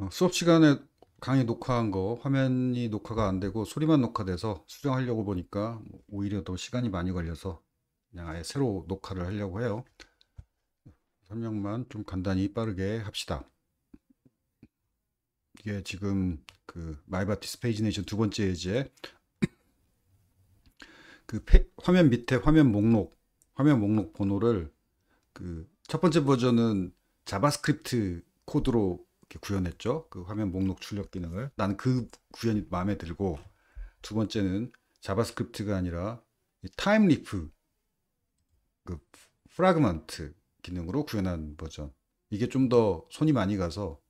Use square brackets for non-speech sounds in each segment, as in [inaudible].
어, 수업 시간에 강의 녹화한 거 화면이 녹화가 안 되고 소리만 녹화돼서 수정하려고 보니까 오히려 더 시간이 많이 걸려서 그냥 아예 새로 녹화를 하려고 해요. 설명만 좀 간단히 빠르게 합시다. 이게 지금 그 마이바티스 페이지네이션 두 번째 예제 그 페, 화면 밑에 화면 목록 화면 목록 번호를 그 첫 번째 버전은 자바스크립트 코드로 이렇게 구현했죠. 그 화면 목록 출력 기능을. 나는 그 구현이 마음에 들고 두 번째는 자바스크립트가 아니라 타임 리프 그 프라그먼트 기능으로 구현한 버전. 이게 좀 더 손이 많이 가서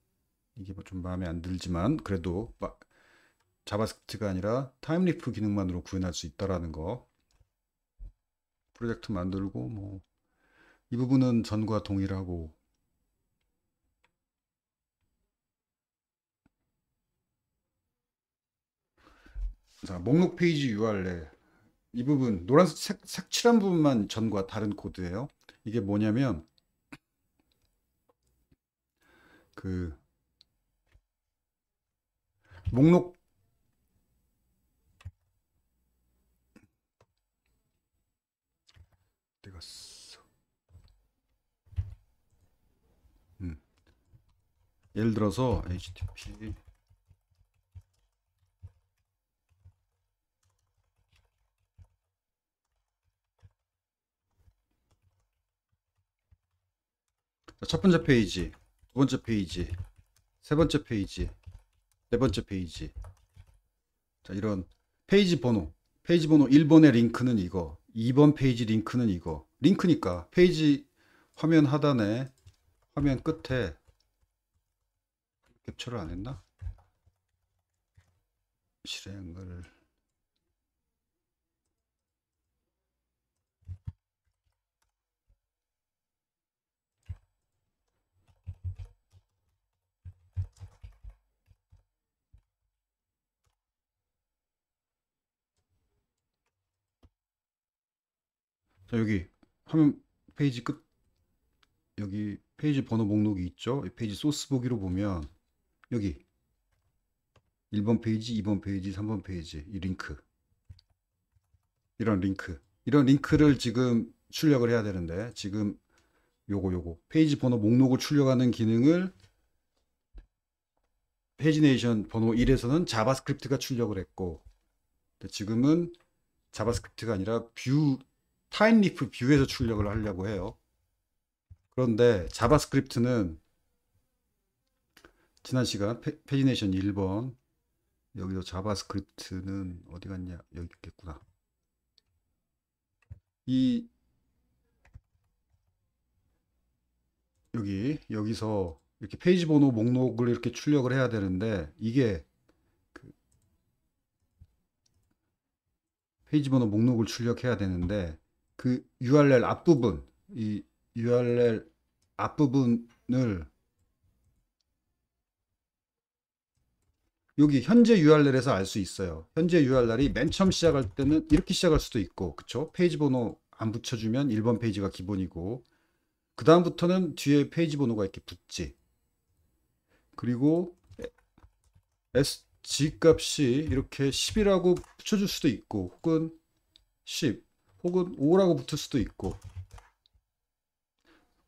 이게 뭐 좀 마음에 안 들지만 그래도 자바스크립트가 아니라 타임리프 기능만으로 구현할 수 있다라는 거. 프로젝트 만들고 뭐 이 부분은 전과 동일하고 자, 목록 페이지 URL 이 부분 노란색 색, 칠한 부분만 전과 다른 코드예요. 이게 뭐냐면 그 목록 내어 써. 음. 예를 들어서 http 첫 번째 페이지, 두 번째 페이지, 세 번째 페이지, 네 번째 페이지. 자, 이런 페이지 번호. 페이지 번호 1번의 링크는 이거, 2번 페이지 링크는 이거. 링크니까 페이지 화면 하단에 화면 끝에 캡처를 안 했나? 실행을 자 여기 화면 페이지 끝 여기 페이지 번호 목록이 있죠 페이지 소스 보기로 보면 여기 1번 페이지 2번 페이지 3번 페이지 이 링크 이런 링크 이런 링크를 지금 출력을 해야 되는데 지금 요거 요거 페이지 번호 목록을 출력하는 기능을 페이지네이션 번호 1에서는 자바스크립트가 출력을 했고 지금은 자바스크립트가 아니라 뷰 타임리프 뷰에서 출력을 하려고 해요. 그런데 자바스크립트는 지난 시간 페, 페지네이션 1번 여기서 자바스크립트는 어디 갔냐 여기 있겠구나 이 여기 여기서 이렇게 페이지 번호 목록을 이렇게 출력을 해야 되는데 이게 그 페이지 번호 목록을 출력해야 되는데 그 URL 앞부분, 이 URL 앞부분을 여기 현재 URL에서 알 수 있어요. 현재 URL이 맨 처음 시작할 때는 이렇게 시작할 수도 있고, 그쵸? 페이지 번호 안 붙여주면 1번 페이지가 기본이고, 그 다음부터는 뒤에 페이지 번호가 이렇게 붙지. 그리고 SG 값이 이렇게 10이라고 붙여줄 수도 있고, 혹은 10, 혹은 5라고 붙을 수도 있고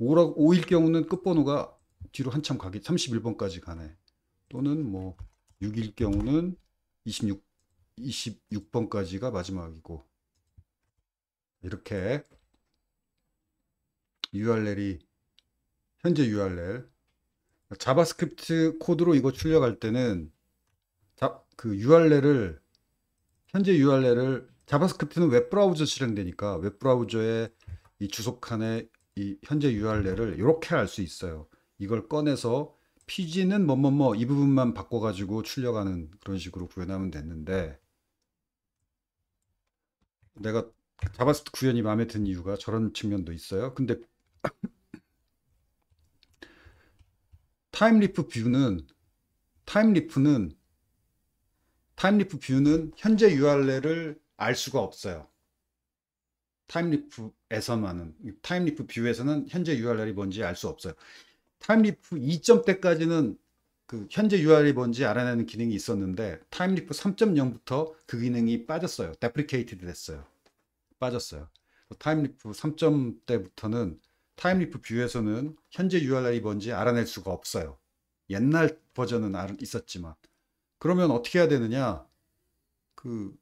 5라고 5일 경우는 끝번호가 뒤로 한참 가기 31번까지 가네 또는 뭐 6일 경우는 26 26번까지가 마지막이고 이렇게 URL이 현재 URL 자바스크립트 코드로 이거 출력할 때는 자, 그 URL을 현재 URL을 자바스크립트는 웹 브라우저 실행되니까 웹 브라우저의 이 주소 칸에 이 현재 URL을 이렇게 알 수 있어요. 이걸 꺼내서 PG는 뭐뭐뭐 이 부분만 바꿔가지고 출력하는 그런 식으로 구현하면 됐는데 내가 자바스크립트 구현이 마음에 든 이유가 저런 측면도 있어요. 근데 [coughs] 타임리프 뷰는 타임리프는 타임리프 뷰는 현재 URL을 알 수가 없어요. 타임리프에서만은 타임리프 뷰에서는 현재 URL이 뭔지 알 수 없어요. 타임리프 2점 때까지는 그 현재 URL이 뭔지 알아내는 기능이 있었는데 타임리프 3.0부터 그 기능이 빠졌어요. 데프리케이티드 됐어요. 빠졌어요. 타임리프 3점 때부터는 타임리프 뷰에서는 현재 URL이 뭔지 알아낼 수가 없어요. 옛날 버전은 있었지만 그러면 어떻게 해야 되느냐? 그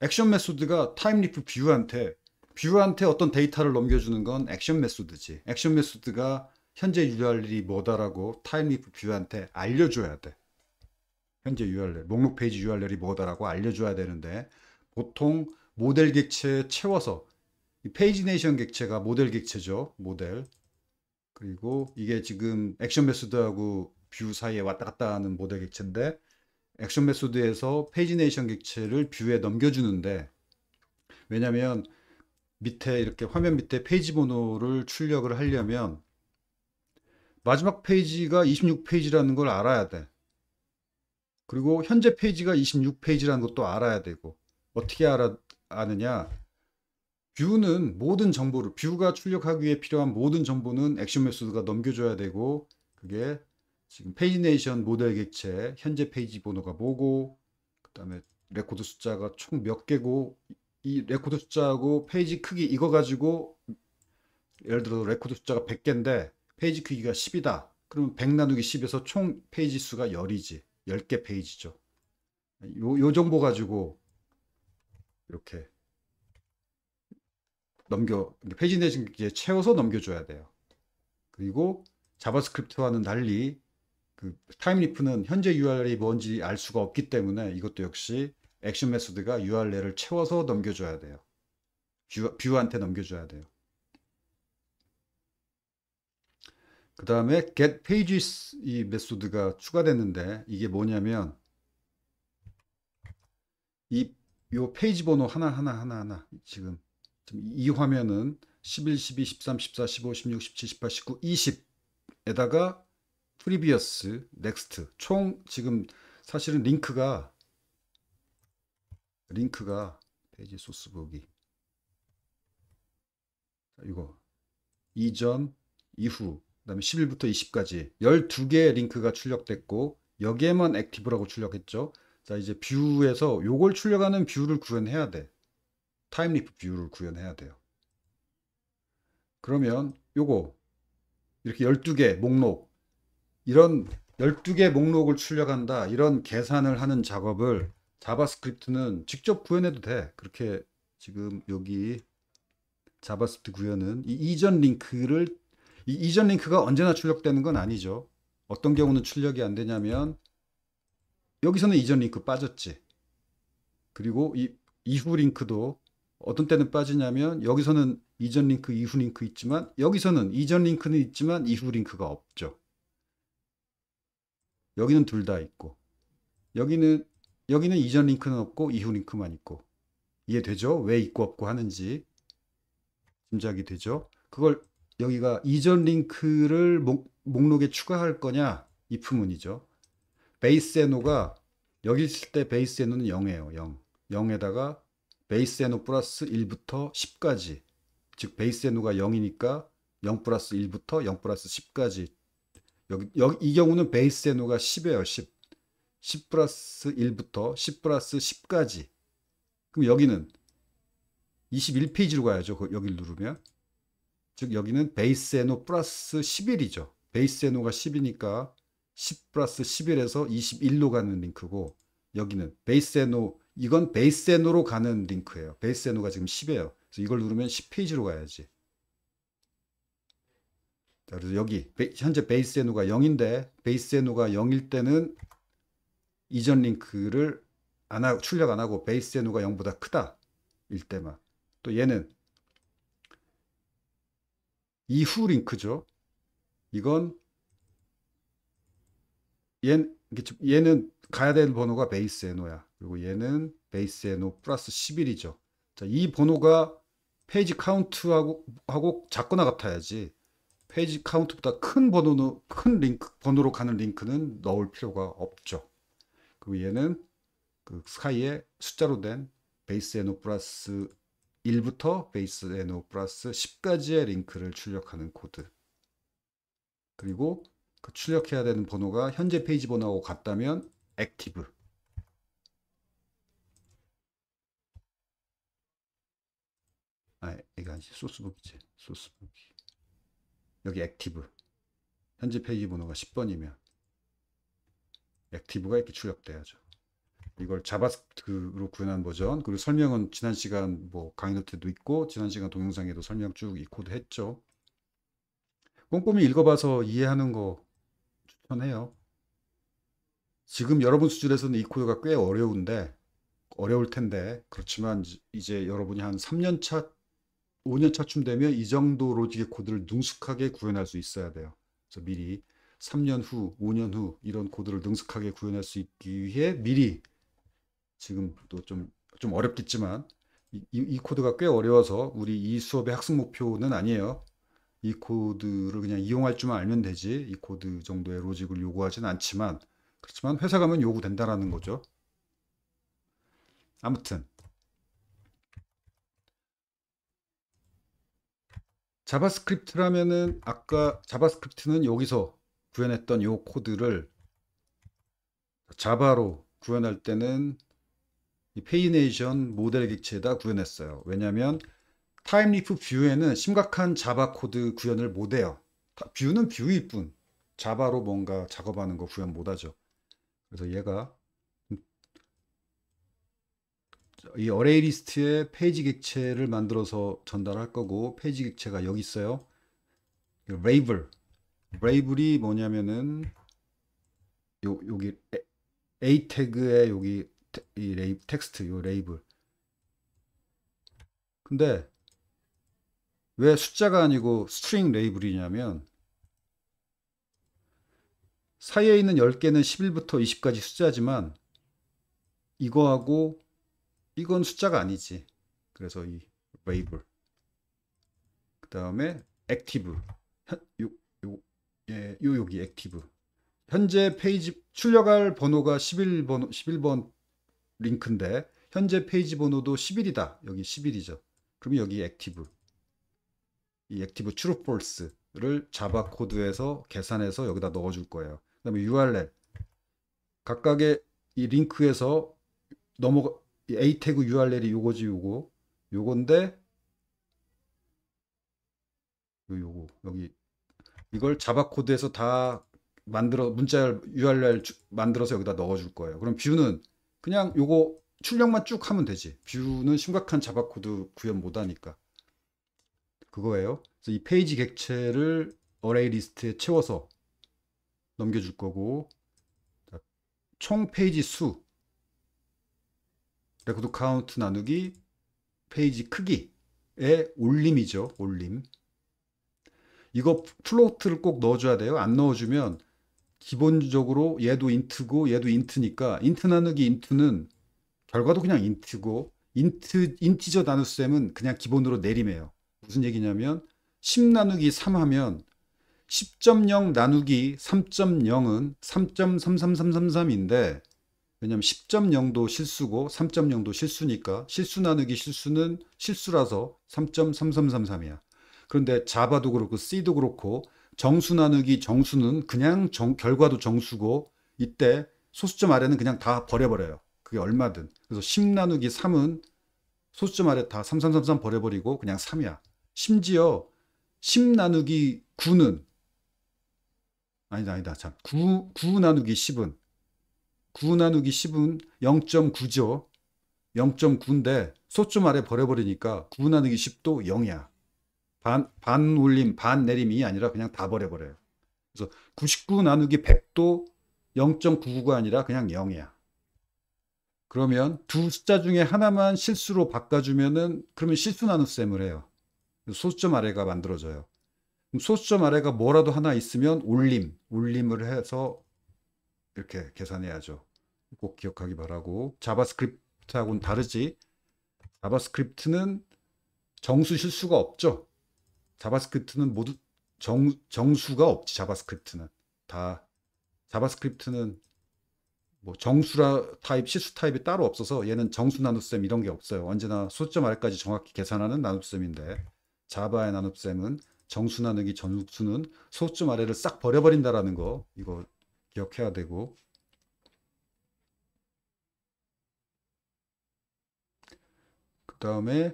액션 메소드가 타임 리프 뷰한테 뷰한테 어떤 데이터를 넘겨주는 건 액션 메소드지. 액션 메소드가 현재 URL이 뭐다라고 타임 리프 뷰한테 알려줘야 돼. 현재 URL, 목록 페이지 URL이 뭐다라고 알려줘야 되는데 보통 모델 객체 채워서 페이지네이션 객체가 모델 객체죠. 모델. 그리고 이게 지금 액션 메소드하고 뷰 사이에 왔다 갔다 하는 모델 객체인데 액션 메소드에서 페이지네이션 객체를 뷰에 넘겨주는데 왜냐하면 밑에 이렇게 화면 밑에 페이지 번호를 출력을 하려면 마지막 페이지가 26페이지라는 걸 알아야 돼. 그리고 현재 페이지가 26페이지라는 것도 알아야 되고 어떻게 알아, 아느냐 뷰는 모든 정보를 뷰가 출력하기 위해 필요한 모든 정보는 액션 메소드가 넘겨줘야 되고 그게 지금 페이지네이션 모델 객체 현재 페이지 번호가 뭐고 그 다음에 레코드 숫자가 총 몇 개고 이 레코드 숫자하고 페이지 크기 이거 가지고 예를 들어 레코드 숫자가 100개인데 페이지 크기가 10이다 그러면 100 나누기 10에서 총 페이지 수가 10이지 10개 페이지죠 요, 요 정보 가지고 이렇게 넘겨 페이지 내에 채워서 넘겨줘야 돼요 그리고 자바스크립트와는 달리 그 타임리프는 현재 URL이 뭔지 알 수가 없기 때문에 이것도 역시 액션 메소드가 URL을 채워서 넘겨줘야 돼요. 뷰, 한테 넘겨줘야 돼요. 그 다음에 get pages 이 메소드가 추가됐는데 이게 뭐냐면 이 요 페이지 번호 하나하나 하나하나 하나 지금 이 화면은 11, 12, 13, 14, 15, 16, 17, 18, 19, 20에다가 프리비어스, 넥스트 총 지금 사실은 링크가 링크가 페이지 소스 보기 이거 2전 이후 그 다음에 10일부터 20까지 12개의 링크가 출력됐고 여기에만 액티브라고 출력했죠 자 이제 뷰에서 요걸 출력하는 뷰를 구현해야 돼 타임리프 뷰를 구현해야 돼요 그러면 요거 이렇게 12개 목록 이런 12개 목록을 출력한다. 이런 계산을 하는 작업을 자바스크립트는 직접 구현해도 돼. 그렇게 지금 여기 자바스크립트 구현은 이 이전 링크를 이 이전 링크가 언제나 출력되는 건 아니죠. 어떤 경우는 출력이 안 되냐면 여기서는 이전 링크 빠졌지. 그리고 이 이후 링크도 어떤 때는 빠지냐면 여기서는 이전 링크, 이후 링크 있지만 여기서는 이전 링크는 있지만 이후 링크가 없죠. 여기는 둘 다 있고 여기는 여기는 이전 링크는 없고 이후 링크만 있고 이해되죠? 왜 있고 없고 하는지 짐작이 되죠? 그걸 여기가 이전 링크를 목, 목록에 추가할 거냐 이품문이죠 베이스 에노가 여기 있을 때 베이스 에노는 0이에요. 0. 0에다가 베이스 에노 플러스 1부터 10까지 즉 베이스 에노가 0이니까 0 플러스 1부터 0 플러스 10까지 여기, 여기 이 경우는 베이스 제노가 10이에요. 10. 10 플러스 1부터 10 플러스 10까지. 그럼 여기는 21페이지로 가야죠. 그 여기를 누르면. 즉 여기는 베이스 제노 플러스 11이죠. 베이스 제노가 10이니까 10 플러스 11에서 21로 가는 링크고 여기는 베이스 제노 이건 베이스 제노로 가는 링크예요. 베이스 제노가 지금 10이에요. 그래서 이걸 누르면 10페이지로 가야지. 자, 그래서 여기 현재 베이스 제노가 0인데 베이스 제노가 0일 때는 이전 링크를 안 하고 출력 안 하고 베이스 제노가 0보다 크다 일 때만 또 얘는 이후 링크죠. 이건 얘는, 얘는 가야 될 번호가 베이스 제노야. 그리고 얘는 베이스 제노 플러스 11이죠. 자, 이 번호가 페이지 카운트하고 하고 작거나 같아야지. 페이지 카운트보다 큰 번호는 큰 링크 번호로 가는 링크는 넣을 필요가 없죠. 그 위에는 그 사이에 숫자로 된 베이스 에노 플러스 1부터 베이스 에노 플러스 10까지의 링크를 출력하는 코드 그리고 그 출력해야 되는 번호가 현재 페이지 번호하고 같다면 액티브 아 이거 아니지 소스북이지 소스북이 여기 액티브 현지 페이지 번호가 10번이면 액티브가 이렇게 출력돼야죠. 이걸 자바스크립트로 구현한 버전 그리고 설명은 지난 시간 뭐 강의노 트도 있고 지난 시간 동영상에도 설명 쭉 이 코드 했죠. 꼼꼼히 읽어봐서 이해하는 거 추천해요. 지금 여러분 수준에서는 이 코드가 꽤 어려운데 어려울 텐데 그렇지만 이제 여러분이 한 3년차 5년 차쯤 되면 이 정도로 직의 코드를 능숙하게 구현할 수 있어야 돼요. 그래서 미리 3년 후, 5년 후 이런 코드를 능숙하게 구현할 수 있기 위해 미리 지금 또좀좀 좀 어렵겠지만 이, 이, 코드가 꽤 어려워서 우리 이 수업의 학습 목표는 아니에요. 이 코드를 그냥 이용할 줄만 알면 되지 이 코드 정도의 로직을 요구하진 않지만 그렇지만 회사 가면 요구된다라는 거죠. 아무튼 자바스크립트라면은 아까 자바스크립트는 여기서 구현했던 요 코드를 자바로 구현할 때는 이 페이네이션 모델 객체에다 구현했어요. 왜냐하면 타임리프 뷰에는 심각한 자바 코드 구현을 못해요. 뷰는 뷰일 뿐 자바로 뭔가 작업하는 거 구현 못하죠. 그래서 얘가 이 어레이 리스트에 페이지 객체를 만들어서 전달할 거고 페이지 객체가 여기 있어요. 레이블. 레이블이 뭐냐면은 요 여기 A 태그에 여기 이 레이 텍스트 요 레이블. 근데 왜 숫자가 아니고 스트링 레이블이냐면 사이에 있는 10개는 11부터 20까지 숫자지만 이거하고 이건 숫자가 아니지. 그래서 이 label. 그 다음에 active. 요, 요, 예, 요, 여기 active. 현재 페이지 출력할 번호가 11번, 11번 링크인데, 현재 페이지 번호도 11이다. 여기 11이죠. 그럼 여기 active. 이 active true false를 자바 코드에서 계산해서 여기다 넣어줄 거예요. 그 다음에 URL. 각각의 이 링크에서 넘어 가이 a 태그 url이 요거지 요거 요건데 요 요거 여기 이걸 자바 코드에서 다 만들어 문자 URL 만들어서 여기다 넣어줄 거예요. 그럼 뷰는 그냥 요거 출력만 쭉 하면 되지. 뷰는 심각한 자바 코드 구현 못하니까 그거예요. 그래서 이 페이지 객체를 어레이 리스트에 채워서 넘겨줄 거고 총 페이지 수 레코드 카운트 나누기 페이지 크기의 올림이죠. 올림. 이거 플로트를 꼭 넣어줘야 돼요. 안 넣어주면 기본적으로 얘도 인트고 얘도 인트니까 인트 나누기 인트는 결과도 그냥 인트고 인트, 인티저 나눗셈은 그냥 기본으로 내림해요. 무슨 얘기냐면 10 나누기 3 하면 10.0 나누기 3.0은 3.33333인데 왜냐면 10.0도 실수고 3.0도 실수니까 실수 나누기 실수는 실수라서 3.3333이야. 그런데 자바도 그렇고 C도 그렇고 정수 나누기 정수는 그냥 정, 결과도 정수고 이때 소수점 아래는 그냥 다 버려버려요. 그게 얼마든. 그래서 10 나누기 3은 소수점 아래 다 3333 버려버리고 그냥 3이야. 심지어 10 나누기 9는 아니다 아니다 참 9, 9 나누기 10은 9 나누기 10은 0.9죠. 0.9인데 소점 아래 버려버리니까 9 나누기 10도 0이야. 반, 반 올림, 반 내림이 아니라 그냥 다 버려버려요. 그래서 99 나누기 100도 0.99가 아니라 그냥 0이야. 그러면 두 숫자 중에 하나만 실수로 바꿔주면은 그러면 실수 나눗셈을 해요. 소수점 아래가 만들어져요. 소수점 아래가 뭐라도 하나 있으면 올림, 올림을 해서 이렇게 계산해야죠. 꼭 기억하기 바라고 자바스크립트하고는 다르지 자바스크립트는 정수 실수가 없죠 자바스크립트는 모두 정, 정수가 없지 자바스크립트는 다 자바스크립트는 뭐 정수라 타입 실수 타입이 따로 없어서 얘는 정수 나눗셈 이런 게 없어요 언제나 소점 아래까지 정확히 계산하는 나눗셈인데 자바의 나눗셈은 정수 나누기 정수는 소점 아래를 싹 버려버린다라는 거 이거 기억해야 되고 그 다음에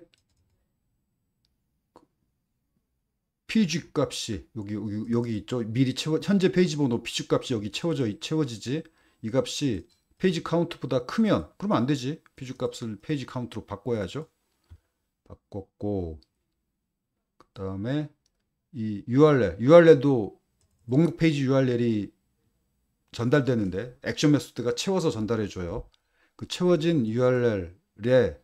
피지 값이 여기 여기, 여기 있죠. 미리 채워 현재 페이지 번호 피지 값이 여기 채워져 채워지지. 이 값이 페이지 카운트보다 크면 그러면 안 되지. 피지 값을 페이지 카운트로 바꿔야죠. 바꿨고 그다음에 이 URL URL도 목록 페이지 URL이 전달되는데 액션 메소드가 채워서 전달해 줘요. 그 채워진 URL에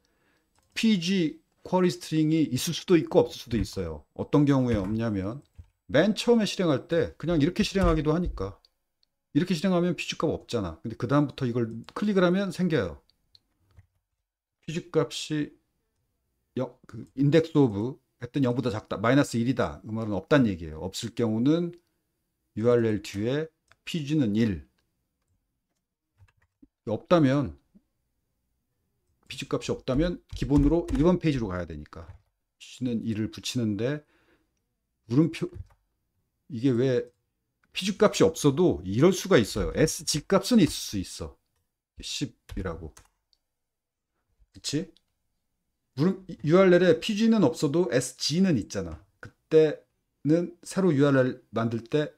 PG 쿼리 스트링이 있을 수도 있고 없을 수도 있어요. 어떤 경우에 없냐면 맨 처음에 실행할 때 그냥 이렇게 실행하기도 하니까 이렇게 실행하면 PG 값 없잖아. 근데 그 다음부터 이걸 클릭을 하면 생겨요. PG 값이 0, 그 인덱스 오브 했던 0보다 작다. 마이너스 1이다. 그 말은 없단 얘기예요. 없을 경우는 URL 뒤에 PG는 1. 없다면 비집값이 없다면 기본으로 1번 페이지로 가야 되니까 주는 일를 붙이는데 물음표 이게 왜 피주값이 없어도 이럴 수가 있어요. S 집값은 있을 수 있어. 10이라고. 그치? 물음 URL에 PG는 없어도 SG는 있잖아. 그때는 새로 URL 만들 때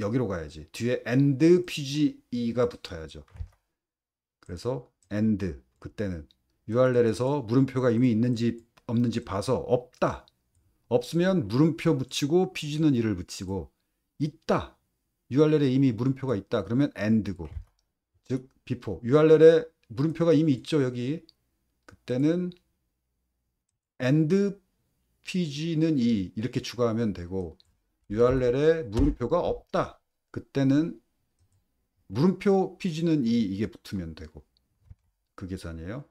여기로 가야지. 뒤에 AND PGE가 붙어야죠. 그래서 AND 그때는 URL에서 물음표가 이미 있는지 없는지 봐서 없다. 없으면 물음표 붙이고 피지는 이를 붙이고 있다. URL에 이미 물음표가 있다. 그러면 and고. 즉 before. URL에 물음표가 이미 있죠. 여기. 그때는 and pg는 이 이렇게 추가하면 되고 URL에 물음표가 없다. 그때는 물음표 pg는 이 이게 붙으면 되고 그 계산이에요.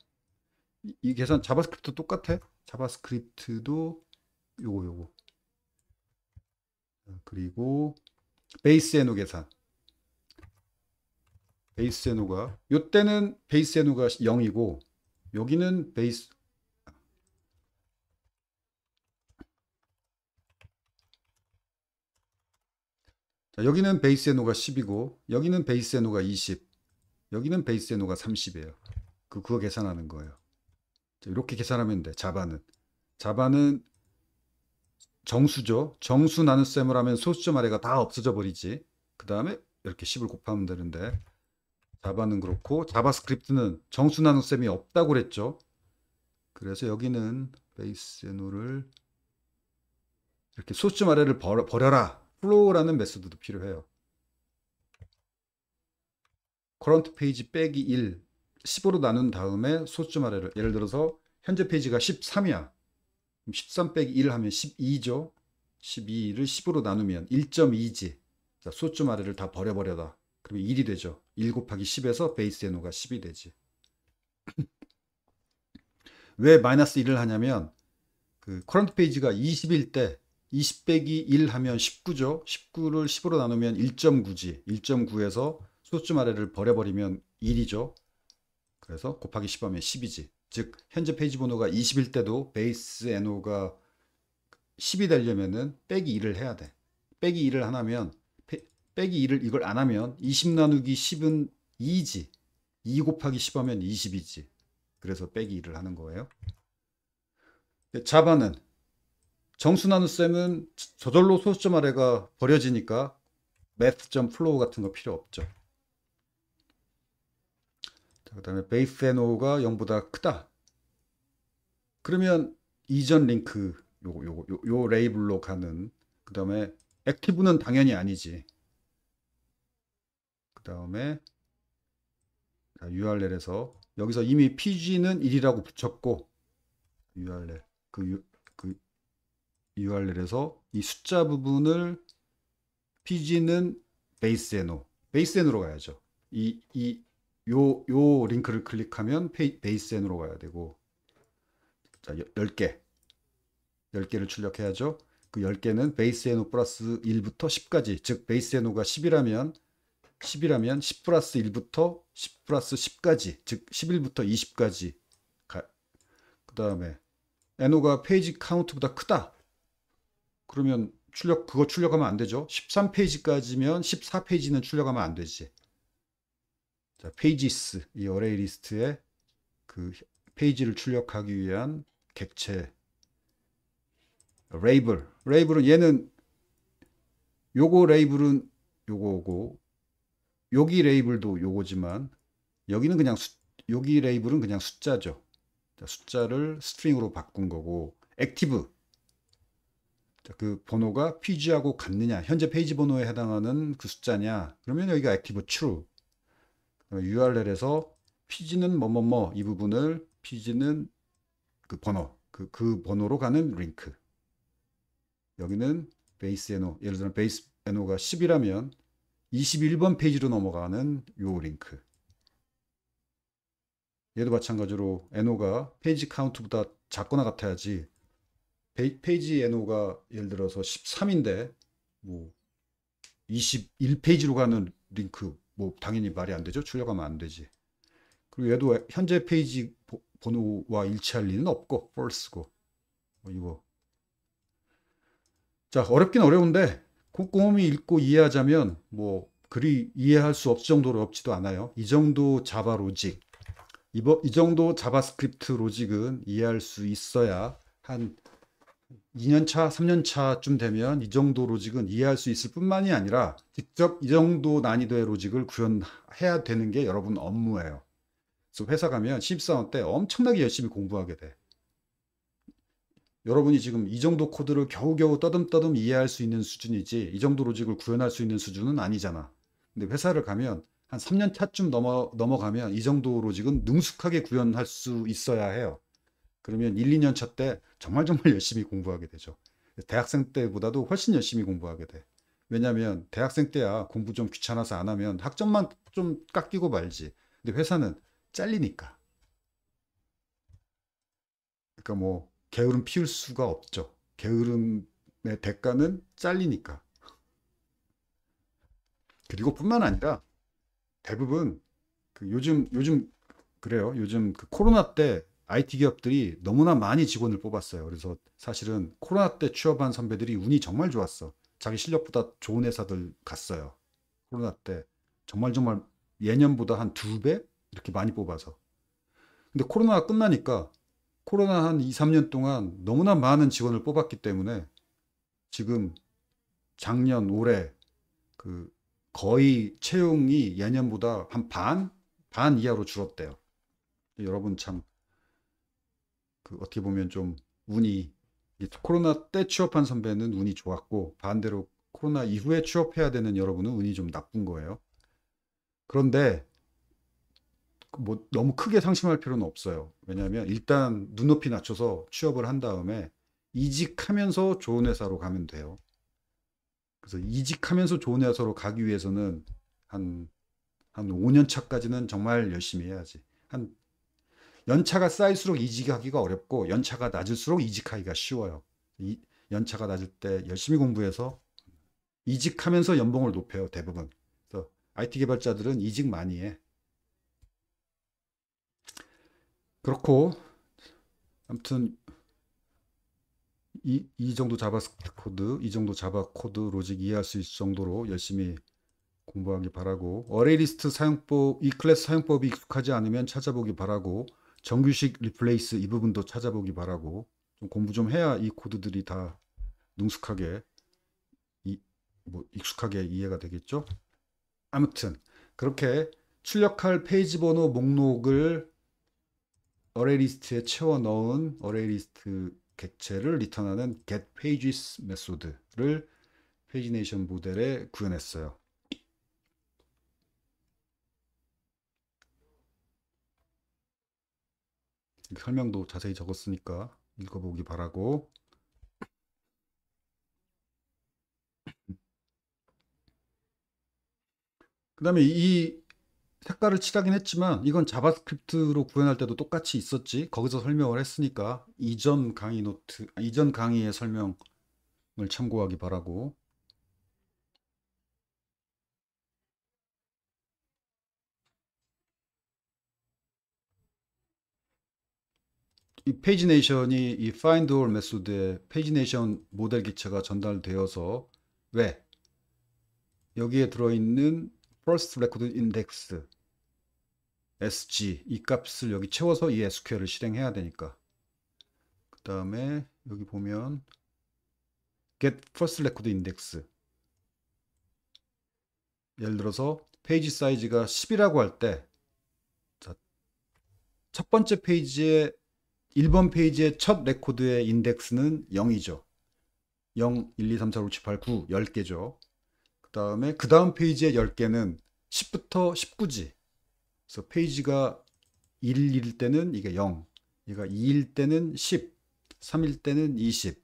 이, 계산 자바스크립트 똑같아? 자바스크립트도 요거 요거 그리고 베이스 에노 계산 베이스 에노가 요때는 베이스 에노가 0이고 여기는 베이스 자, 여기는 베이스 에노가 10이고 여기는 베이스 에노가 20 여기는 베이스 에노가 30이에요 그, 그거 계산하는 거예요 이렇게 계산하면 돼. 자바는. 자바는 정수죠. 정수 나눗셈을 하면 소수점 아래가 다 없어져 버리지. 그 다음에 이렇게 10을 곱하면 되는데 자바는 그렇고 자바스크립트는 정수 나눗셈이 없다고 그랬죠. 그래서 여기는 베이스 노를 이렇게 소수점 아래를 버려, 버려라. 플로우라는 메소드도 필요해요. 커런트 페이지 빼기 1 10으로 나눈 다음에 소수점아래를 예를 들어서 현재 페이지가 13이야. 13 빼기 1 하면 12죠. 12를 10으로 나누면 1.2지. 자, 소점 아래를 다 버려버려다. 그러면 1이 되죠. 1 곱하기 10에서 베이스의 노가 10이 되지. [laughs] 왜 마이너스 1을 하냐면 그 커런트 페이지가 20일 때 20 빼기 1 하면 19죠. 19를 10으로 나누면 1.9지. 1.9에서 소점 아래를 버려버리면 1이죠. 그래서 곱하기 10하면 1 2지즉 현재 페이지 번호가 20일 때도 베이스 NO가 10이 되려면은 빼기 1을 해야 돼. 빼기 1을 하나면 빼기 1을 이걸 안 하면 20 나누기 10은 2지. 2 곱하기 10 하면 20이지. 그래서 빼기 1을 하는 거예요. 자바는 정수 나눗셈은 저절로 소수점 아래가 버려지니까 math.flow 같은 거 필요 없죠. 그 다음에 베이스 n 노가 0보다 크다. 그러면 이전 링크 요, 요, 요, 요 레이블로 가는 그 다음에 액티브는 당연히 아니지. 그 다음에 URL에서 여기서 이미 PG는 1이라고 붙였고 URL 그, 그 URL에서 이 숫자 부분을 PG는 베이스 n 노 베이스 n 노로 가야죠. 이, 이 요, 요 링크를 클릭하면 베이스엔으로 가야 되고 자, 10개 10개를 출력해야죠 그 10개는 베이스엔오 플러스 1부터 10까지 즉 베이스엔오가 10이라면 10이라면 10 플러스 1부터 10 플러스 10까지 즉 11부터 20까지 그 다음에 엔오가 페이지 카운트보다 크다 그러면 출력 그거 출력하면 안 되죠 13페이지까지면 14페이지는 출력하면 안 되지 자, 페이지스 이 어레이 리스트에 그 페이지를 출력하기 위한 객체 레이블 레이블은 얘는 요거 레이블은 요거고 여기 레이블도 요거지만 여기는 그냥 수, 여기 레이블은 그냥 숫자죠. 자, 숫자를 스트링으로 바꾼 거고 액티브 자, 그 번호가 피지하고 같느냐 현재 페이지 번호에 해당하는 그 숫자냐 그러면 여기가 액티브 true 어, URL에서 피지는 뭐뭐뭐 이 부분을 피지는그 번호 그, 그 번호로 가는 링크 여기는 베이스 NO 예를 들면 베이스 NO가 10이라면 21번 페이지로 넘어가는 요 링크 얘도 마찬가지로 NO가 페이지 카운트보다 작거나 같아야지 페이지 NO가 예를 들어서 13인데 뭐 21페이지로 가는 링크 뭐 당연히 말이 안 되죠. 출력하면 안 되지. 그리고 얘도 현재 페이지 번호와 일치할 리는 없고 false고 뭐 이거 자 어렵긴 어려운데 꼼꼼히 읽고 이해하자면 뭐 그리 이해할 수 없을 정도로 없지도 않아요. 이 정도 자바 로직, 이 정도 자바스크립트 로직은 이해할 수 있어야 한 2년차, 3년차쯤 되면 이 정도 로직은 이해할 수 있을 뿐만이 아니라 직접 이 정도 난이도의 로직을 구현해야 되는 게 여러분 업무예요. 그래서 회사 가면 신입사원 때 엄청나게 열심히 공부하게 돼. 여러분이 지금 이 정도 코드를 겨우겨우 떠듬떠듬 이해할 수 있는 수준이지 이 정도 로직을 구현할 수 있는 수준은 아니잖아. 근데 회사를 가면 한 3년 차쯤 넘어, 넘어가면 이 정도 로직은 능숙하게 구현할 수 있어야 해요. 그러면 1, 2년 차 때 정말 정말 [laughs] 열심히 공부하게 되죠. 대학생 때보다도 훨씬 열심히 공부하게 돼. 왜냐하면 대학생 때야 공부 좀 귀찮아서 안 하면 학점만 좀 깎이고 말지. 근데 회사는 잘리니까. 그러니까 뭐 게으름 피울 수가 없죠. 게으름의 대가는 잘리니까. 그리고 뿐만 아니라 대부분 그 요즘 요즘 그래요. 요즘 그 코로나 때 IT 기업들이 너무나 많이 직원을 뽑았어요. 그래서 사실은 코로나 때 취업한 선배들이 운이 정말 좋았어. 자기 실력보다 좋은 회사들 갔어요. 코로나 때 정말 정말 예년보다 한 두 배 이렇게 많이 뽑아서. 근데 코로나가 끝나니까 코로나 한 2, 3년 동안 너무나 많은 직원을 뽑았기 때문에 지금 작년 올해 그 거의 채용이 예년보다 한 반? 반 이하로 줄었대요. 여러분 참그 어떻게 보면 좀 운이 코로나 때 취업한 선배는 운이 좋았고 반대로 코로나 이후에 취업해야 되는 여러분은 운이 좀 나쁜 거예요. 그런데 그 뭐 너무 크게 상심할 필요는 없어요. 왜냐하면 일단 눈높이 낮춰서 취업을 한 다음에 이직하면서 좋은 회사로 가면 돼요. 그래서 이직하면서 좋은 회사로 가기 위해서는 한, 한 5년 차까지는 정말 열심히 해야지. 한 연차가 쌓일수록 이직하기가 어렵고 연차가 낮을수록 이직하기가 쉬워요. 이, 연차가 낮을 때 열심히 공부해서 이직하면서 연봉을 높여요. 대부분. 그래서 IT 개발자들은 이직 많이 해. 그렇고 아무튼 이, 이 정도 자바스크립트 코드, 이 정도 자바 코드 로직 이해할 수 있을 정도로 열심히 공부하기 바라고 어레이 리스트 사용법, 이 클래스 사용법이 익숙하지 않으면 찾아보기 바라고 정규식 리플레이스 이 부분도 찾아보기 바라고 좀 공부 좀 해야 이 코드들이 다 능숙하게 이, 뭐 익숙하게 이해가 되겠죠. 아무튼 그렇게 출력할 페이지 번호 목록을 어레이 리스트에 채워 넣은 어레이 리스트 객체를 리턴하는 get pages 메소드를 페이지네이션 모델에 구현했어요. 설명도 자세히 적었으니까 읽어보기 바라고 그 다음에 이 색깔을 칠하긴 했지만 이건 자바스크립트로 구현할 때도 똑같이 있었지 거기서 설명을 했으니까 이전 강의 노트 아, 이전 강의의 설명을 참고하기 바라고 이 페이지네이션이 이 find all 메소드에 페이지네이션 모델 기체가 전달되어서 왜 여기에 들어있는 first record index sg 이 값을 여기 채워서 이 SQL을 실행해야 되니까 그 다음에 여기 보면 get first record index 예를 들어서 페이지 사이즈가 10이라고 할 때 첫 번째 페이지에 1번 페이지의 첫 레코드의 인덱스는 0이죠. 0, 1, 2, 3, 4, 5, 6, 7, 8, 9, 10개죠. 그 다음에 그 다음 페이지의 10개는 10부터 19지. 그래서 페이지가 1일 때는 이게 0, 얘가 2일 때는 10, 3일 때는 20.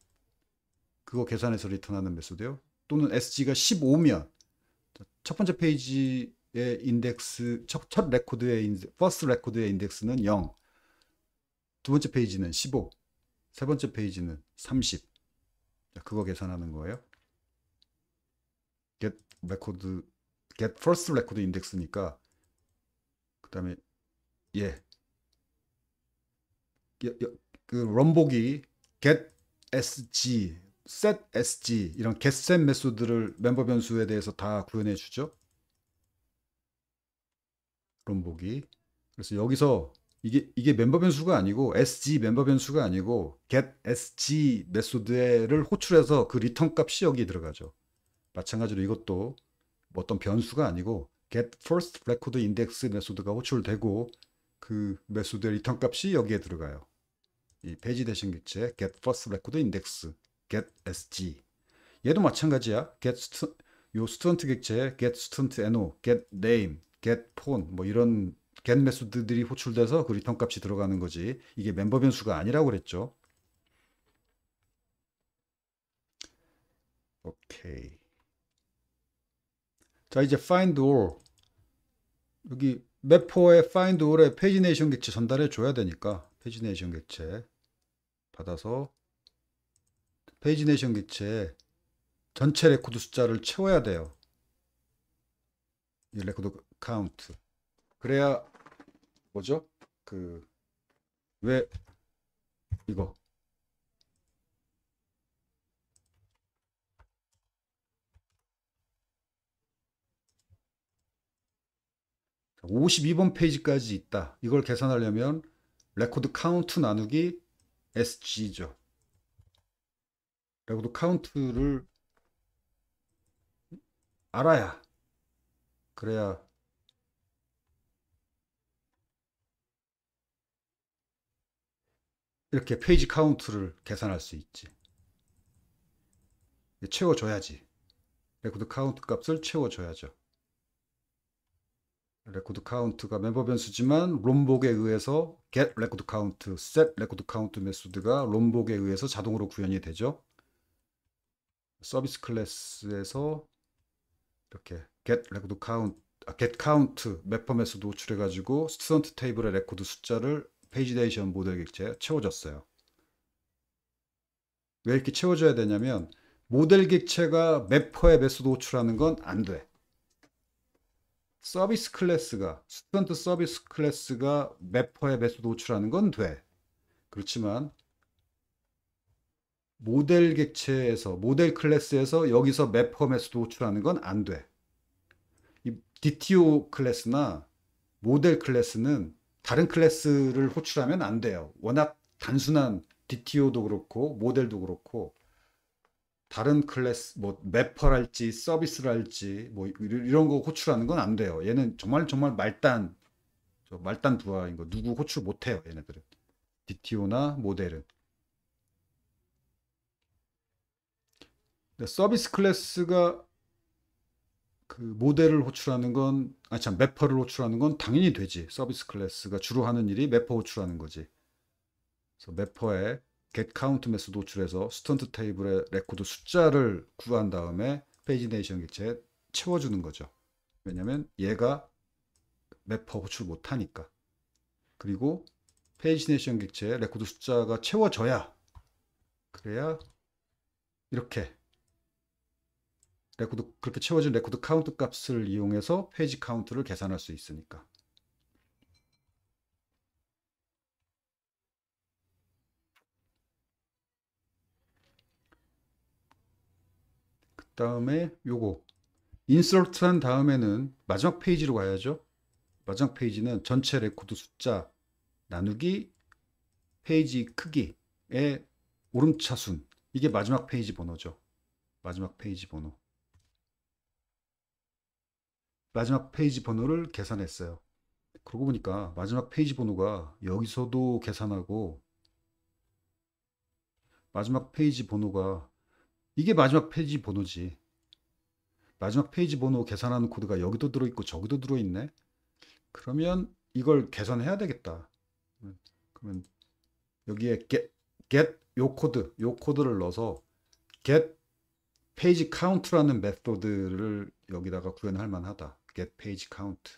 그거 계산해서 리턴하는 메소드요 또는 SG가 15면 첫 번째 페이지의 인덱스, 첫, 첫 레코드의 인덱스, 퍼스트 레코드의 인덱스는 0. 두 번째 페이지는 15, 세 번째 페이지는 30. 자, 그거 계산하는 거예요. get record, get first record index니까, 예. 그 다음에, 예. 그 럼복이 get sg, set sg, 이런 get set 메소드를 멤버 변수에 대해서 다 구현해 주죠. 럼복이. 그래서 여기서 이게 이게 멤버 변수가 아니고 sg 멤버 변수가 아니고 get sg 메소드를 호출해서 그 리턴 값이 여기 들어가죠. 마찬가지로 이것도 어떤 변수가 아니고 get first record index 메소드가 호출되고 그 메소드의 리턴 값이 여기에 들어가요. 이 페이지 대신 객체 get first record index get sg 얘도 마찬가지야. get 요스 t u d 객체 get student no get name get phone 뭐 이런 겟 메소드들이 호출돼서 그 리턴 값이 들어가는 거지. 이게 멤버 변수가 아니라고 그랬죠. 오케이. 자, 이제 find all. 여기 매포의 find all에 페이지네이션 객체 전달해 줘야 되니까 페이지네이션 객체 받아서 페이지네이션 객체 전체 레코드 숫자를 채워야 돼요. 이 레코드 카운트. 그래야 뭐죠? 그 왜 이거 52번 페이지까지 있다. 이걸 계산하려면 레코드 카운트 나누기 SG죠. 레코드 카운트를 알아야 그래야 이렇게 페이지 카운트를 계산할 수 있지. 채워줘야지. 레코드 카운트 값을 채워줘야죠. 레코드 카운트가 멤버 변수지만 롬복에 의해서 get 레코드 카운트, set 레코드 카운트 메소드가 롬복에 의해서 자동으로 구현이 되죠. 서비스 클래스에서 이렇게 get 레코드 카운트, 아, get 카운트 n t 맵 포맷을 노출해 가지고 스튜던트 테이블의 레코드 숫자를 페이지데이션 모델 객체 채워졌어요. 왜 이렇게 채워져야 되냐면 모델 객체가 맵퍼에 매수 도출하는 건 안 돼. 서비스 클래스가 스튜트 서비스 클래스가 맵퍼에 매수 도출하는 건 돼. 그렇지만 모델 객체에서 모델 클래스에서 여기서 맵퍼 매수 도출하는 건 안 돼. 이 DTO 클래스나 모델 클래스는 다른 클래스를 호출하면 안 돼요. 워낙 단순한 DTO도 그렇고 모델도 그렇고 다른 클래스 뭐매퍼랄지 서비스랄지 뭐, 뭐 이런 거 호출하는 건 안 돼요. 얘는 정말 정말 말단 저 말단 부하인 거 누구 호출 못 해요. 얘네들은 DTO나 모델은 서비스 클래스가 그 모델을 호출하는 건, 아, 참, 매퍼를 호출하는 건 당연히 되지. 서비스 클래스가 주로 하는 일이 매퍼 호출하는 거지. 그래서 매퍼에 getCount 메소드 호출해서 스턴트 테이블에 레코드 숫자를 구한 다음에 페이지네이션 객체에 채워주는 거죠. 왜냐면 얘가 매퍼 호출 못하니까. 그리고 페이지네이션 객체에 레코드 숫자가 채워져야 그래야 이렇게 레코드 그렇게 채워진 레코드 카운트 값을 이용해서 페이지 카운트를 계산할 수 있으니까. 그 다음에 요거 인서트 한 다음에는 마지막 페이지로 가야죠. 마지막 페이지는 전체 레코드 숫자 나누기 페이지 크기의 오름차순 이게 마지막 페이지 번호죠. 마지막 페이지 번호. 마지막 페이지 번호를 계산했어요. 그러고 보니까 마지막 페이지 번호가 여기서도 계산하고 마지막 페이지 번호가 이게 마지막 페이지 번호지. 마지막 페이지 번호 계산하는 코드가 여기도 들어있고 저기도 들어있네. 그러면 이걸 계산해야 되겠다. 그러면 여기에 get, get 요 코드, 요 코드를 넣어서 get 페이지 카운트라는 메소드를 여기다가 구현할 만하다. get page count.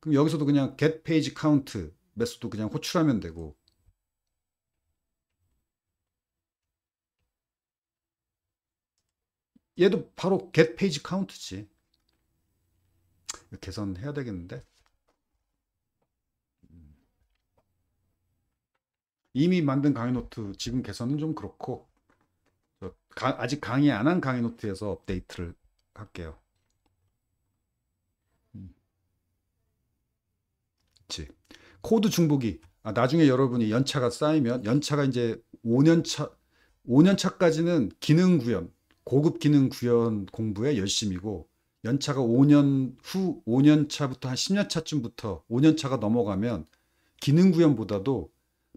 그럼 여기서도 그냥 get page count 메소드 그냥 호출하면 되고 얘도 바로 get page count지. 개선해야 되겠는데. 이미 만든 강의 노트 지금 개선은 좀 그렇고 가, 아직 강의 안 한 강의 노트에서 업데이트를 할게요. 지 코드 중복이 아, 나중에 여러분이 연차가 쌓이면 연차가 이제 5년 차 5년 차까지는 기능 구현 고급 기능 구현 공부에 열심이고 연차가 5년 후 5년 차부터 한 10년 차쯤부터 5년 차가 넘어가면 기능 구현보다도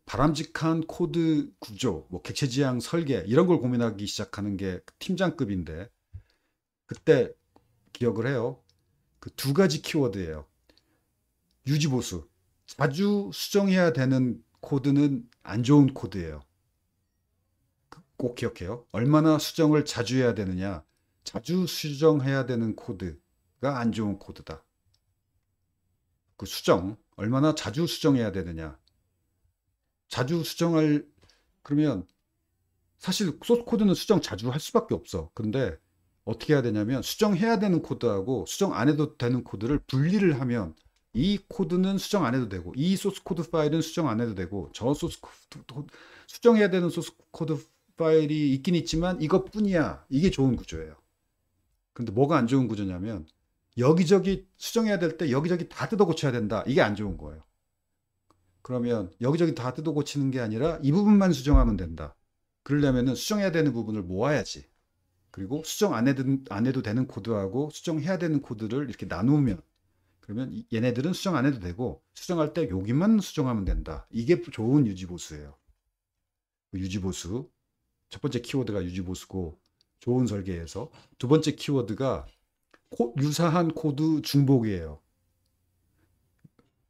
바람직한 코드 구조, 뭐 객체 지향 설계 이런 걸 고민하기 시작하는 게 팀장급인데 그때 기억을 해요. 그 두 가지 키워드예요. 유지보수. 자주 수정해야 되는 코드는 안 좋은 코드예요. 꼭 기억해요. 얼마나 수정을 자주 해야 되느냐. 자주 수정해야 되는 코드가 안 좋은 코드다. 그 수정, 얼마나 자주 수정해야 되느냐. 자주 수정할, 그러면 사실 소스 코드는 수정 자주 할 수밖에 없어. 그런데 어떻게 해야 되냐면 수정해야 되는 코드하고 수정 안 해도 되는 코드를 분리를 하면 이 코드는 수정 안 해도 되고 이 소스 코드 파일은 수정 안 해도 되고 저 소스 코드 수정해야 되는 소스 코드 파일이 있긴 있지만 이것뿐이야 이게 좋은 구조예요 근데 뭐가 안 좋은 구조냐면 여기저기 수정해야 될 때 여기저기 다 뜯어 고쳐야 된다 이게 안 좋은 거예요 그러면 여기저기 다 뜯어 고치는 게 아니라 이 부분만 수정하면 된다 그러려면 수정해야 되는 부분을 모아야지 그리고 수정 안 해도, 안 해도 되는 코드하고 수정해야 되는 코드를 이렇게 나누면 그러면 얘네들은 수정 안 해도 되고 수정할 때 여기만 수정하면 된다. 이게 좋은 유지보수예요. 유지보수. 첫 번째 키워드가 유지보수고 좋은 설계에서 두 번째 키워드가 코, 유사한 코드 중복이에요.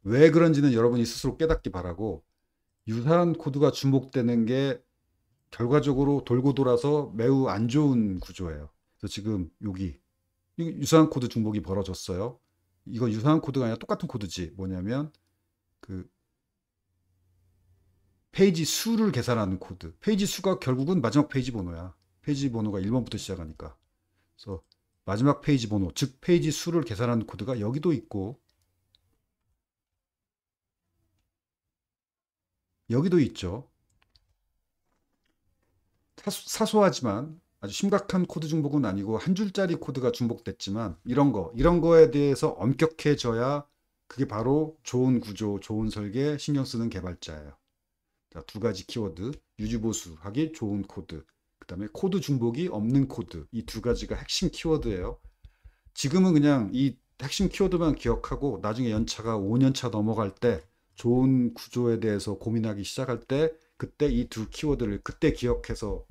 왜 그런지는 여러분이 스스로 깨닫기 바라고 유사한 코드가 중복되는 게 결과적으로 돌고 돌아서 매우 안 좋은 구조예요. 그래서 지금 여기 유사한 코드 중복이 벌어졌어요. 이건 유사한 코드가 아니라 똑같은 코드지 뭐냐면 그 페이지 수를 계산하는 코드 페이지 수가 결국은 마지막 페이지 번호야 페이지 번호가 1번부터 시작하니까 그래서 마지막 페이지 번호 즉 페이지 수를 계산하는 코드가 여기도 있고 여기도 있죠 사소, 사소하지만 아주 심각한 코드 중복은 아니고 한 줄짜리 코드가 중복됐지만 이런 거 이런 거에 대해서 엄격해져야 그게 바로 좋은 구조, 좋은 설계, 신경 쓰는 개발자예요. 자, 두 가지 키워드 유지보수하기 좋은 코드 그다음에 코드 중복이 없는 코드 이 두 가지가 핵심 키워드예요. 지금은 그냥 이 핵심 키워드만 기억하고 나중에 연차가 5년차 넘어갈 때 좋은 구조에 대해서 고민하기 시작할 때 그때 이 두 키워드를 그때 기억해서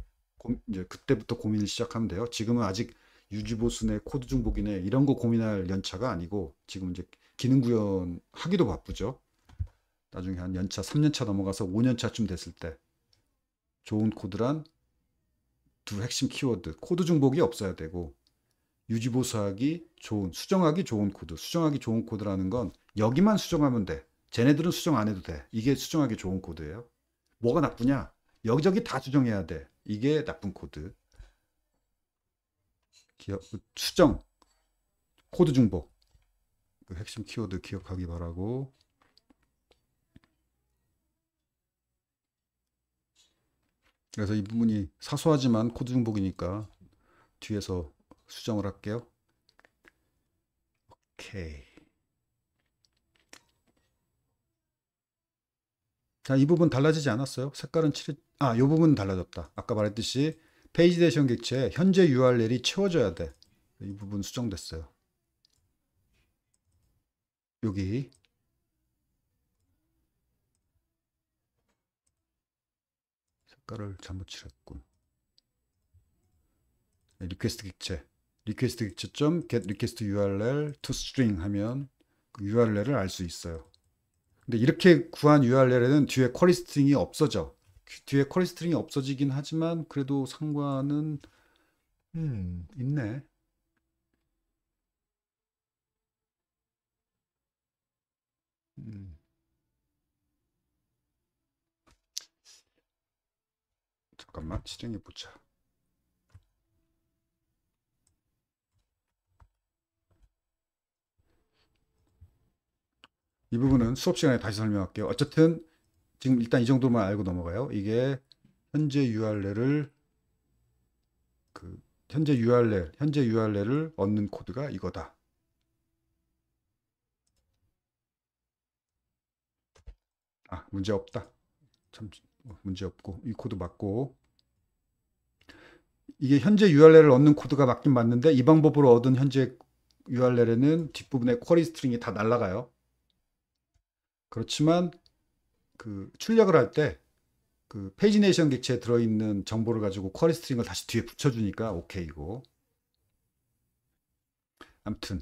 이제 그때부터 고민을 시작하면 돼요. 지금은 아직 유지보수네 코드 중복이네 이런 거 고민할 연차가 아니고 지금 이제 기능 구현 하기도 바쁘죠. 나중에 한 연차 3년차 넘어가서 5년차쯤 됐을 때 좋은 코드란 두 핵심 키워드 코드 중복이 없어야 되고 유지보수하기 좋은 수정하기 좋은 코드 수정하기 좋은 코드라는 건 여기만 수정하면 돼 쟤네들은 수정 안 해도 돼 이게 수정하기 좋은 코드예요 뭐가 나쁘냐 여기저기 다 수정해야 돼. 이게 나쁜 코드. 기억, 수정. 코드 중복. 그 핵심 키워드 기억하기 바라고. 그래서 이 부분이 사소하지만 코드 중복이니까 뒤에서 수정을 할게요. 오케이. 자, 이 부분 달라지지 않았어요. 색깔은 칠이 아, 요 부분 은 달라졌다. 아까 말했듯이 페이지 대션 객체 현재 URL이 채워져야 돼. 이 부분 수정됐어요. 여기 색깔을 잘못 칠했군. 네, 리퀘스트 객체 리퀘스트 객체점 get request url to string 하면 그 URL을 알 수 있어요. 근데 이렇게 구한 URL에는 뒤에 쿼리 스트링이 없어져. 뒤에 콜리스트링이 없어지긴 하지만 그래도 상관은 음, 있네. 음. 잠깐만 실행해 보자. 이 부분은 수업 시간에 다시 설명할게요. 어쨌든 지금 일단 이 정도만 알고 넘어가요. 이게 현재 URL을 그 현재 URL, 현재 URL을 얻는 코드가 이거다. 아, 문제 없다. 참 어, 문제 없고 이 코드 맞고 이게 현재 URL을 얻는 코드가 맞긴 맞는데 이 방법으로 얻은 현재 URL에는 뒷부분에 쿼리 스트링이 다 날라가요. 그렇지만 그 출력을 할 때 그 페이지네이션 객체에 들어있는 정보를 가지고 쿼리 스트링을 다시 뒤에 붙여주니까 오케이고 아무튼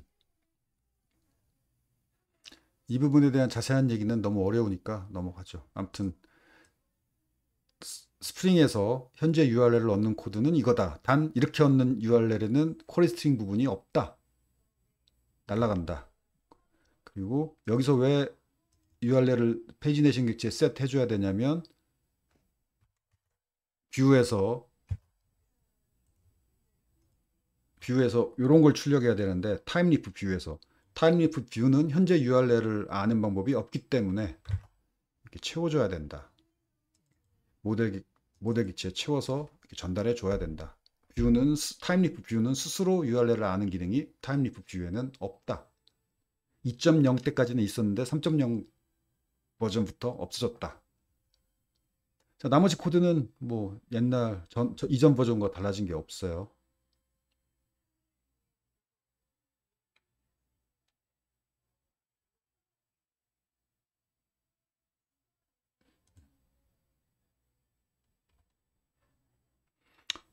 이 부분에 대한 자세한 얘기는 너무 어려우니까 넘어가죠. 아무튼 스프링에서 현재 URL을 얻는 코드는 이거다. 단 이렇게 얻는 URL에는 쿼리 스트링 부분이 없다. 날라간다. 그리고 여기서 왜 URL을 페이지 내신 객체에 셋 해줘야 되냐면 뷰에서 뷰에서 이런 걸 출력해야 되는데 타임리프 뷰에서 타임리프 뷰는 현재 URL을 아는 방법이 없기 때문에 이렇게 채워줘야 된다. 모델, 모델 기체에 채워서 이렇게 전달해 줘야 된다. 뷰는 타임리프 뷰는 스스로 URL을 아는 기능이 타임리프 뷰에는 없다. 2.0 때까지는 있었는데 3.0 버전부터 없어졌다. 자, 나머지 코드는 뭐 옛날 전, 저, 이전 버전과 달라진 게 없어요.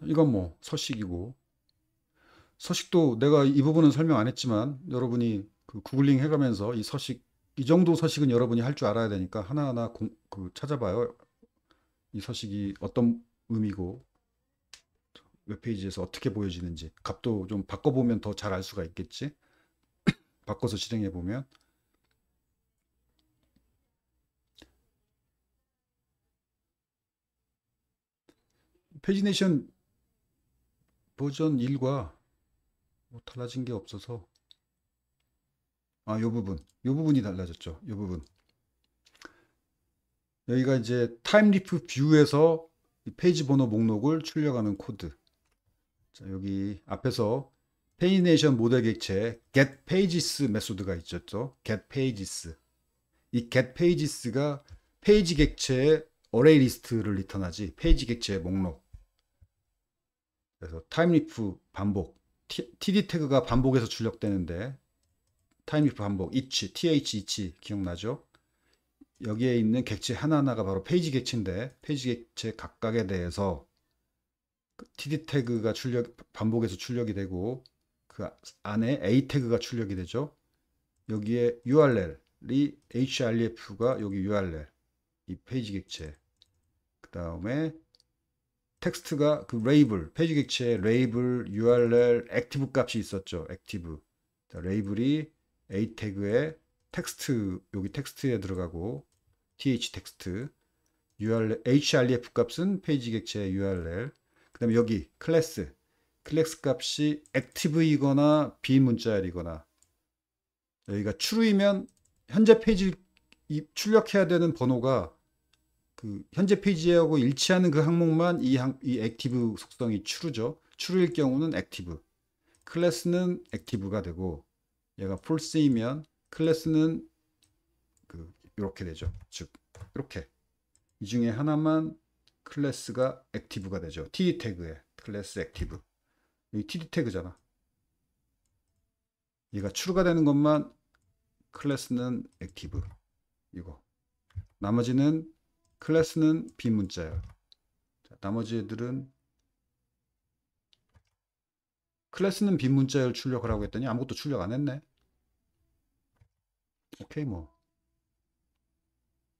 이건 뭐 서식이고 서식도 내가 이 부분은 설명 안 했지만 여러분이 그 구글링 해가면서 이 서식 이 정도 서식은 여러분이 할 줄 알아야 되니까 하나하나 공, 그 찾아봐요. 이 서식이 어떤 의미고 웹페이지에서 어떻게 보여지는지 값도 좀 바꿔보면 더 잘 알 수가 있겠지. [clears throat] 바꿔서 실행해 보면 페이지네이션 버전 1과 뭐 달라진 게 없어서 아, 요 부분. 요 부분이 달라졌죠. 요 부분. 여기가 이제 타임리프 뷰에서 페이지 번호 목록을 출력하는 코드. 자, 여기 앞에서 페이네이션 모델 객체 get pages 메소드가 있었죠. get pages. 이 get pages가 페이지 객체의 어레이 리스트를 리턴하지 페이지 객체의 목록. 그래서 타임리프 반복. td 태그가 반복해서 출력되는데 타임리프 반복, 이치, th 이치 기억나죠? 여기에 있는 객체 하나하나가 바로 페이지 객체인데 페이지 객체 각각에 대해서 td 그 태그가 출력 반복해서 출력이 되고 그 안에 a 태그가 출력이 되죠. 여기에 url이 href가 여기 url 이 페이지 객체 그 다음에 텍스트가 그 레이블 페이지 객체 레이블 url 액티브 값이 있었죠. 액티브 레이블이 a 태그에 텍스트 여기 텍스트에 들어가고 th 텍스트 url href 값은 페이지 객체 url 그 다음에 여기 클래스 클래스 값이 액티브이거나 비문자열이거나 여기가 true이면 현재 페이지 출력해야 되는 번호가 그 현재 페이지하고 일치하는 그 항목만 이, 항, 이 액티브 속성이 true죠 true일 경우는 액티브 클래스는 액티브가 되고 얘가 f a l s e 이면 클래스는 그 이렇게 되죠. 즉 이렇게 이 중에 하나만 클래스가 액티브가 되죠. td 태그에 클래스 액티브 여기 td 태그잖아. 얘가 t r u e 가 되는 것만 클래스는 액티브 이거 나머지는 클래스는 비문자예요. 나머지 애들은 클래스는 빈 문자열 출력을하고 했더니 아무것도 출력 안 했네. 오케이 뭐.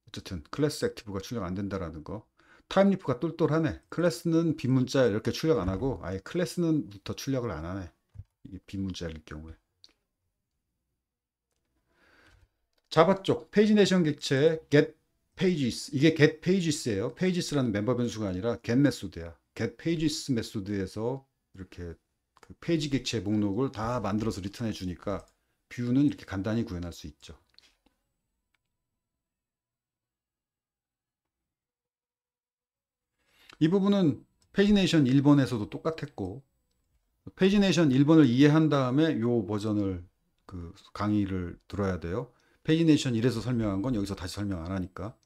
어쨌든 클래스 액티브가 출력 안 된다라는 거. 타임리프가 똘똘하네. 클래스는 빈 문자 이렇게 출력 안 하고 아예 클래스는부터 출력을 안 하네. 이 빈 문자일 경우에. 자바 쪽 페이지네이션 객체 get pages 이게 get pages예요. pages라는 멤버 변수가 아니라 get 메소드야. get pages 메소드에서 이렇게 그 페이지 객체 목록을 다 만들어서 리턴해 주니까 뷰는 이렇게 간단히 구현할 수 있죠. 이 부분은 페이지네이션 1번에서도 똑같았고 페이지네이션 1번을 이해한 다음에 요 버전을 그 강의를 들어야 돼요. 페이지네이션 1에서 설명한 건 여기서 다시 설명 안 하니까.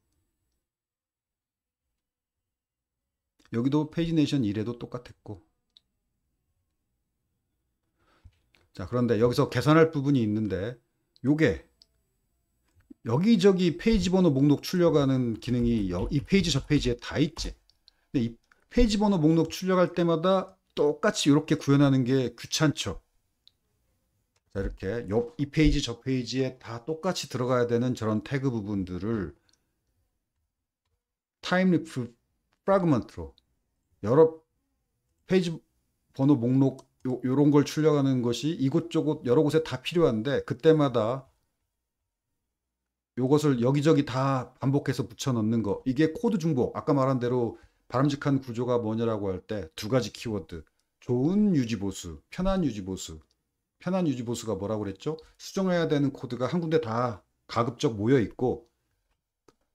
여기도 페이지네이션 1에도 똑같았고 자, 그런데 여기서 계산할 부분이 있는데 요게 여기저기 페이지 번호 목록 출력하는 기능이 이 페이지 저 페이지에 다 있지. 근데 이 페이지 번호 목록 출력할 때마다 똑같이 이렇게 구현하는 게 귀찮죠. 자, 이렇게 옆이 페이지 저 페이지에 다 똑같이 들어가야 되는 저런 태그 부분들을 타임리프 프라그먼트로 여러 페이지 번호 목록 요, 요런 걸 출력하는 것이 이곳저곳 여러 곳에 다 필요한데 그때마다 요것을 여기저기 다 반복해서 붙여 넣는 거 이게 코드 중복 아까 말한 대로 바람직한 구조가 뭐냐라고 할 때 두 가지 키워드 좋은 유지보수 편한 유지보수 편한 유지보수가 뭐라고 그랬죠 수정해야 되는 코드가 한 군데 다 가급적 모여 있고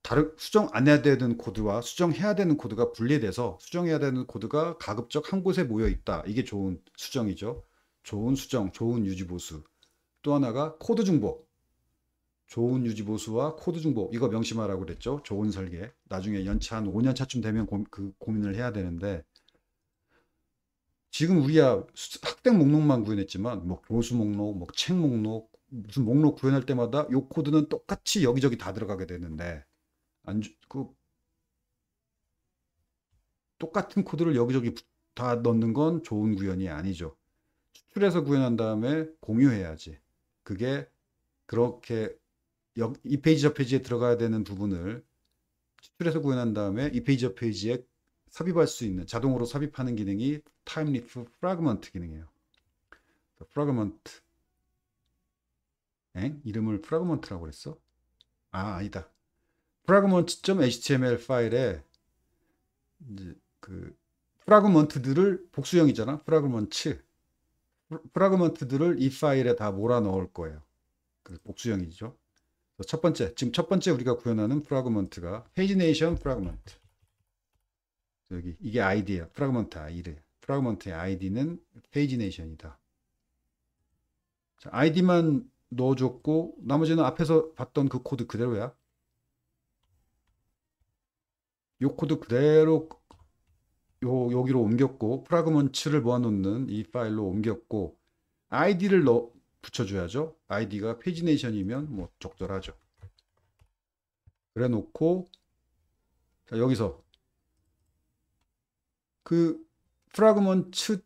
다른 수정 안 해야 되는 코드와 수정해야 되는 코드가 분리돼서 수정해야 되는 코드가 가급적 한 곳에 모여 있다. 이게 좋은 수정이죠. 좋은 수정, 좋은 유지보수. 또 하나가 코드 중복. 좋은 유지보수와 코드 중복. 이거 명심하라고 그랬죠. 좋은 설계. 나중에 연차 한 5년 차쯤 되면 고, 그 고민을 해야 되는데 지금 우리야 학생 목록만 구현했지만 뭐 교수 목록, 뭐 책 목록, 무슨 목록 구현할 때마다 요 코드는 똑같이 여기저기 다 들어가게 되는데 안그 똑같은 코드를 여기저기 다 넣는 건 좋은 구현이 아니죠. 추출해서 구현한 다음에 공유해야지. 그게 그렇게 이 페이지 저 페이지에 들어가야 되는 부분을 추출해서 구현한 다음에 이 페이지 저 페이지에 삽입할 수 있는 자동으로 삽입하는 기능이 타임리프 프라그먼트 기능이에요. 프라그먼트 엥? 이름을 프라그먼트라고 그랬어? 아 아니다. fragment.html 파일에 이제 그 프라그먼트들을 복수형이잖아. 프라그먼츠. 프라그먼트들을 이 파일에 다 몰아 넣을 거예요. 그 복수형이죠. 첫 번째, 지금 첫 번째 우리가 구현하는 프라그먼트가 페이지네이션 프라그먼트. 여기 이게 아이디야. 프라그먼트 아이디. 프라그먼트의 아이디는 페이지네이션이다. 아이디만 넣어줬고 나머지는 앞에서 봤던 그 코드 그대로야. 요 코드 그대로 요 여기로 옮겼고 프라그먼츠를 모아놓는 이 파일로 옮겼고 아이디를 넣 붙여줘야죠. 아이디가 페이지네이션이면 뭐 적절하죠. 그래 놓고 자, 여기서 그 프라그먼츠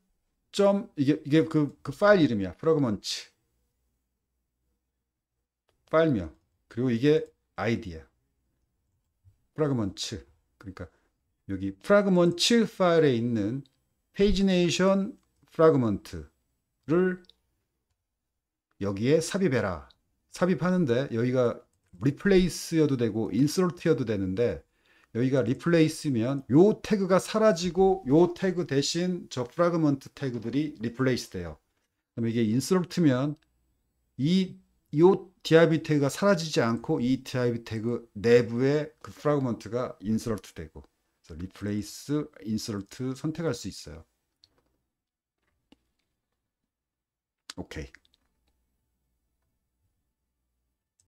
점 이게 이게 그, 그 파일 이름이야. 프라그먼츠 파일명 그리고 이게 아이디야. 프라그먼츠 그러니까 여기 프라그먼츠 파일에 있는 페이지네이션 프라그먼트를 여기에 삽입해라. 삽입하는데 여기가 리플레이스여도 되고 인솔트여도 되는데 여기가 리플레이스면 요 태그가 사라지고 요 태그 대신 저 프라그먼트 태그들이 리플레이스 돼요. 그럼 이게 인서트면 이이 DIB 태그가 사라지지 않고 이 DIB 태그 내부에그 프라그먼트가 인서트 되고 그래서 replace, i 선택할 수 있어요. 오케이.